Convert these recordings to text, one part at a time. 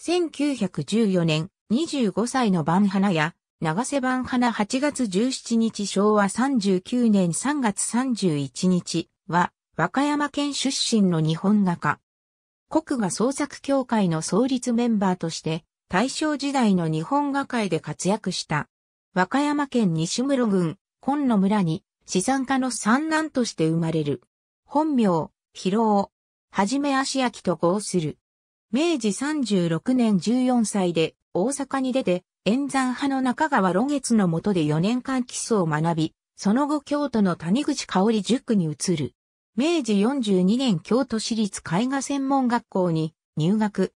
1914年、25歳の晩花や、長瀬晩花8月17日昭和39年3月31日は、和歌山県出身の日本画家。国画創作協会の創立メンバーとして、大正時代の日本画界で活躍した。和歌山県西室郡、今野村に、資産家の三男として生まれる。本名、広尾、はじめ足明と合する。明治36年14歳で大阪に出て、演山派の中川露月の下で4年間基礎を学び、その後京都の谷口香織塾に移る。明治42年京都市立絵画専門学校に入学。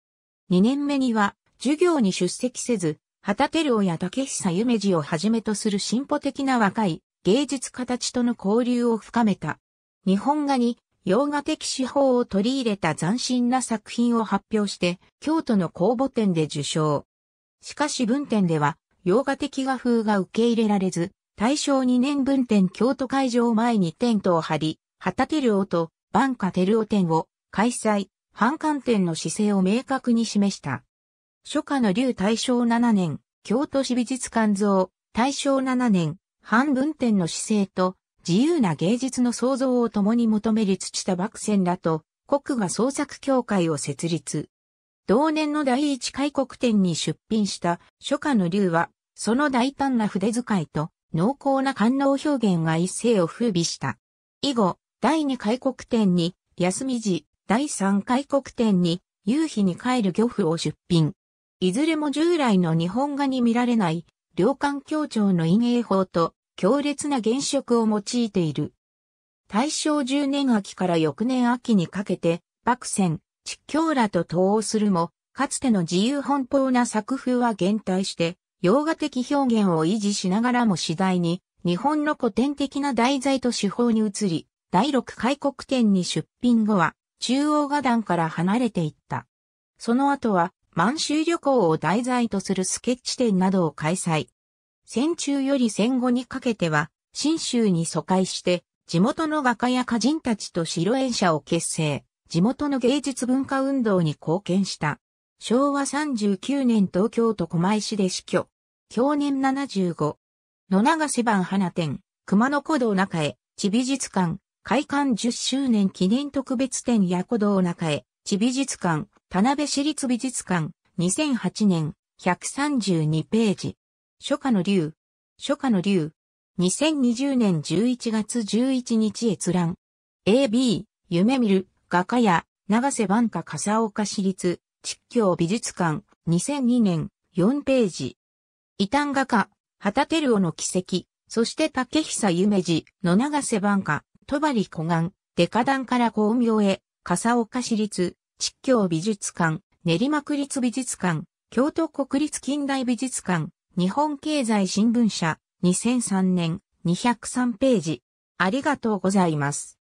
2年目には授業に出席せず、旗照夫や竹久夢二をはじめとする進歩的な若い芸術家たちとの交流を深めた。日本画に洋画的手法を取り入れた斬新な作品を発表して、京都の公募展で受賞。しかし文展では、洋画的画風が受け入れられず、大正2年文展京都会場前にテントを張り、旗照夫と万華照夫展を開催、反観点の姿勢を明確に示した。初夏の竜大正7年、京都市美術館像、大正7年、半文展の姿勢と、自由な芸術の創造を共に求める土田た線らと、国画創作協会を設立。同年の第一開国展に出品した初夏の竜は、その大胆な筆遣いと濃厚な官能表現が一世を風靡した。以後、第二開国展に休み時、第三開国展に夕日に帰る漁夫を出品。いずれも従来の日本画に見られない、良官協調の陰影法と強烈な原色を用いている。大正10年秋から翌年秋にかけて、幕戦、実況らと統合するも、かつての自由奔放な作風は減退して、洋画的表現を維持しながらも次第に、日本の古典的な題材と手法に移り、第6開国展に出品後は、中央画壇から離れていった。その後は、満州旅行を題材とするスケッチ展などを開催。戦中より戦後にかけては、新州に疎開して、地元の画家や歌人たちと白縁者を結成、地元の芸術文化運動に貢献した。昭和39年東京都狛江市で死去。去年75。野長瀬版花店、熊野古道中へ、地美術館、開館10周年記念特別展や古道中へ、地美術館、田辺市立美術館、2008年、132ページ。初夏の竜。初夏の竜。2020年11月11日閲覧。AB、夢見る、画家や、長瀬万花笠岡市立、実教美術館、2002年、4ページ。異端画家、畑照夫の奇跡、そして竹久夢二の長瀬万花、戸張古岩、デカダンから巧妙へ、笠岡市立、実教美術館、練馬区立美術館、京都国立近代美術館、日本経済新聞社、2003年、203ページ。ありがとうございます。